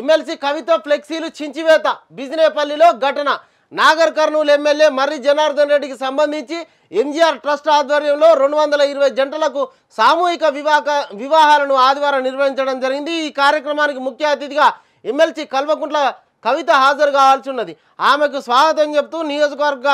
MLC కవిత ఫ్లెక్సీలు చించివేత బిజినేపల్లిలో ఘటన నాగర్ కర్నూలు ఎమ్మెల్యే మర్రి జనార్దన్ రెడ్డికి సంబంధించి ఎంజీఆర్ ట్రస్ట్ ఆధ్వర్యంలో రెండు వందల ఇరవై జంటలకు సామూహిక వివాహ వివాహాలను ఆదివారం నిర్వహించడం జరిగింది ఈ కార్యక్రమానికి ముఖ్య అతిథిగా ఎమ్మెల్సీ కల్వకుంట్ల కవిత హాజరు కావాల్సి ఉన్నది ఆమెకు స్వాగతం చెప్తూ నియోజకవర్గ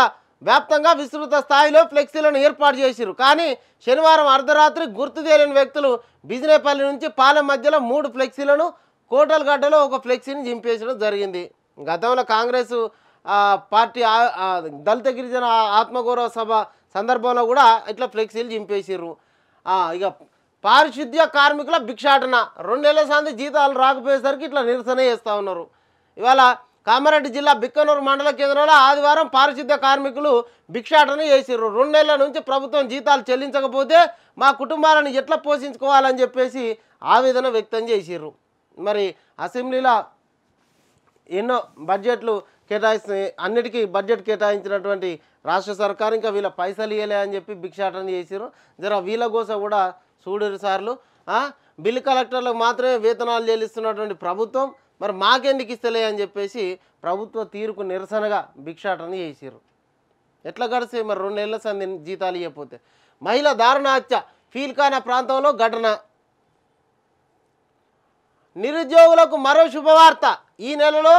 వ్యాప్తంగా విస్తృత స్థాయిలో ఫ్లెక్సీలను ఏర్పాటు చేసిరు కానీ శనివారం అర్ధరాత్రి గుర్తు తెలియని వ్యక్తులు బిజినేపల్లి నుంచి పాలెం మధ్యలో మూడు ఫ్లెక్సీలను కోటలగడ్డలో ఒక ఫ్లెక్సీని జింపేసడం జరిగింది గతంలో కాంగ్రెస్ పార్టీ దళిత గిరిజన ఆత్మగౌరవ సభ సందర్భంలో కూడా ఇట్లా ఫ్లెక్సీలు చింపేసిర్రు ఇక పారిశుద్ధ్య కార్మికుల భిక్షాటన రెండేళ్ల సంది జీతాలు రాకపోయేసరికి ఇట్లా నిరసన చేస్తూ ఉన్నారు ఇవాళ కామారెడ్డి జిల్లా బిక్కనూరు మండల కేంద్రంలో ఆదివారం పారిశుద్ధ్య కార్మికులు భిక్షాటన చేసిర్రు రెండు నెలల నుంచి ప్రభుత్వం జీతాలు చెల్లించకపోతే మా కుటుంబాలను ఎట్లా పోషించుకోవాలని చెప్పేసి ఆవేదన వ్యక్తం చేసిర్రు మరి అసెంబ్లీలో ఎన్నో బడ్జెట్లు కేటాయిస్తు అన్నిటికీ బడ్జెట్ కేటాయించినటువంటి రాష్ట్ర సర్కారు ఇంకా వీళ్ళ పైసలు ఇవ్వలే అని చెప్పి భిక్షాటన చేసిరు జర వీళ్ళ కోసం కూడా చూడరు సార్లు బిల్ కలెక్టర్లకు మాత్రమే వేతనాలు చెల్లిస్తున్నటువంటి ప్రభుత్వం మరి మాకెందుకు ఇస్తలే అని చెప్పేసి ప్రభుత్వ తీరుకు నిరసనగా భిక్షాటన చేసారు ఎట్లా గడిస్తే మరి రెండు నెలల సంది జీతాలు ఇవ్వకపోతే మహిళ దారుణ హత్య ఫీల్కాన ప్రాంతంలో ఘటన నిరుద్యోగులకు మరో శుభవార్త ఈ నెలలో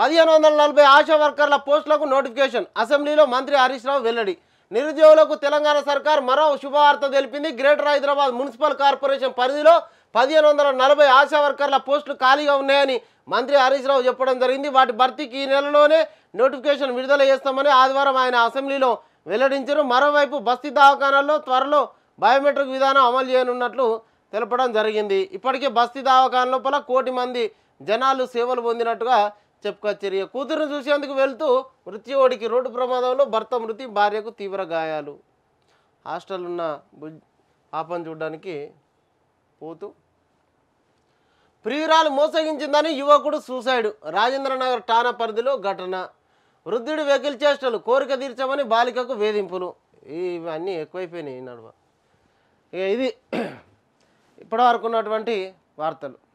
పదిహేను వందల నలభై ఆశా వర్కర్ల పోస్టులకు నోటిఫికేషన్ అసెంబ్లీలో మంత్రి హరీష్ రావు వెల్లడి నిరుద్యోగులకు తెలంగాణ సర్కార్ మరో శుభవార్త తెలిపింది గ్రేటర్ హైదరాబాద్ మున్సిపల్ కార్పొరేషన్ పరిధిలో పదిహేను వందల నలభై ఆశా వర్కర్ల పోస్టులు ఖాళీగా ఉన్నాయని మంత్రి హరీష్ రావు చెప్పడం జరిగింది వాటి భర్తీకి ఈ నెలలోనే నోటిఫికేషన్ విడుదల చేస్తామని ఆదివారం ఆయన అసెంబ్లీలో వెల్లడించారు మరోవైపు బస్తీ దవాఖానాల్లో త్వరలో బయోమెట్రిక్ విధానం అమలు చేయనున్నట్లు తెలపడం జరిగింది ఇప్పటికే బస్తీ దవాఖాన లోపల కోటి మంది జనాలు సేవలు పొందినట్టుగా చెప్పుకొచ్చిరియ కూతురును చూసేందుకు వెళ్తూ మృత్యువుడికి రోడ్డు ప్రమాదంలో భర్త మృతి భార్యకు తీవ్ర గాయాలు హాస్టల్ ఉన్న పాపం చూడడానికి పోతూ ప్రియురాలు మోసగించిందని యువకుడు సూసైడ్ రాజేంద్రనగర్ ఠాణా పరిధిలో ఘటన వృద్ధుడు వెకిల్ చేష్టలు కోరిక తీర్చమని బాలికకు వేధింపులు ఇవన్నీ ఎక్కువైపోయినాయి నడువ ఇది ఇప్పటివరకు ఉన్నటువంటి వార్తలు